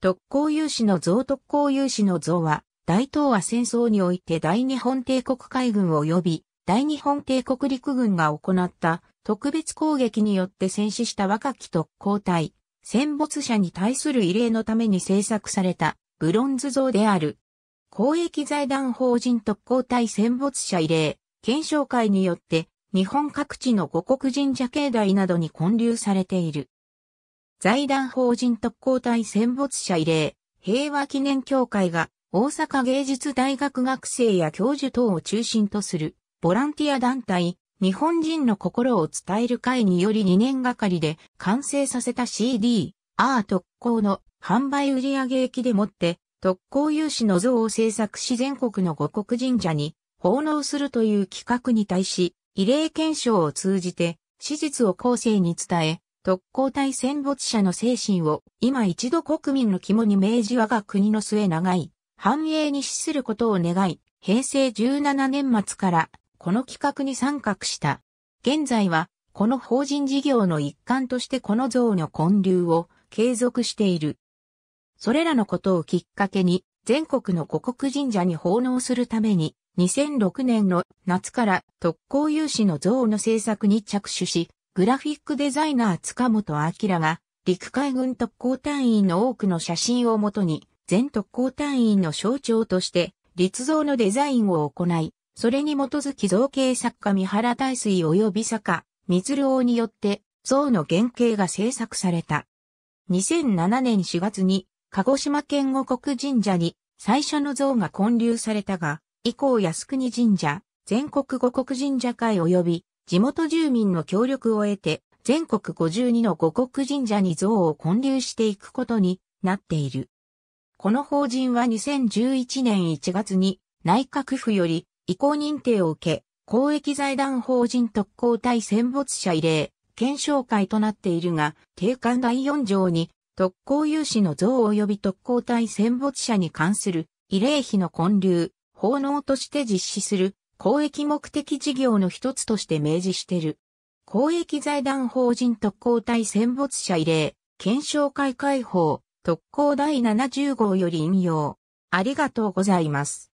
特攻有志の像特攻有志の像は、大東亜戦争において大日本帝国海軍及び大日本帝国陸軍が行った特別攻撃によって戦死した若き特攻隊、戦没者に対する慰霊のために制作されたブロンズ像である。公益財団法人特攻隊戦没者慰霊、検証会によって日本各地の五国神社境内などに建立されている。財団法人特攻隊戦没者慰霊、平和記念協会が、大阪芸術大学学生や教授等を中心とする、ボランティア団体、日本人の心を伝える会により2年がかりで完成させた CD、アー特攻の販売売上益でもって、特攻有志の像を制作し全国の五国神社に奉納するという企画に対し、慰霊検証を通じて、史実を後世に伝え、特攻隊戦没者の精神を今一度国民の肝に銘じ我が国の末長い繁栄に資することを願い、平成17年末からこの企画に参画した。現在はこの法人事業の一環としてこの像の建立を継続している。それらのことをきっかけに全国の五国神社に奉納するために2006年の夏から特攻有志の像の制作に着手し、グラフィックデザイナー塚本明が、陸海軍特攻隊員の多くの写真をもとに、全特攻隊員の象徴として、立像のデザインを行い、それに基づき造形作家三原大水及び坂、水郎によって、像の原型が制作された。2007年4月に、鹿児島県五国神社に、最初の像が建立されたが、以降靖国神社、全国五国神社会及び地元住民の協力を得て、全国52の五国神社に像を建立していくことになっている。この法人は2011年1月に内閣府より移行認定を受け、公益財団法人特攻隊戦没者慰霊、検証会となっているが、定款第4条に特攻有志の像及び特攻隊戦没者に関する慰霊碑の建立、奉納として実施する公益目的事業の一つとして明示してる。公益財団法人特攻隊戦没者慰霊、検証会解放、特攻第70号より引用。ありがとうございます。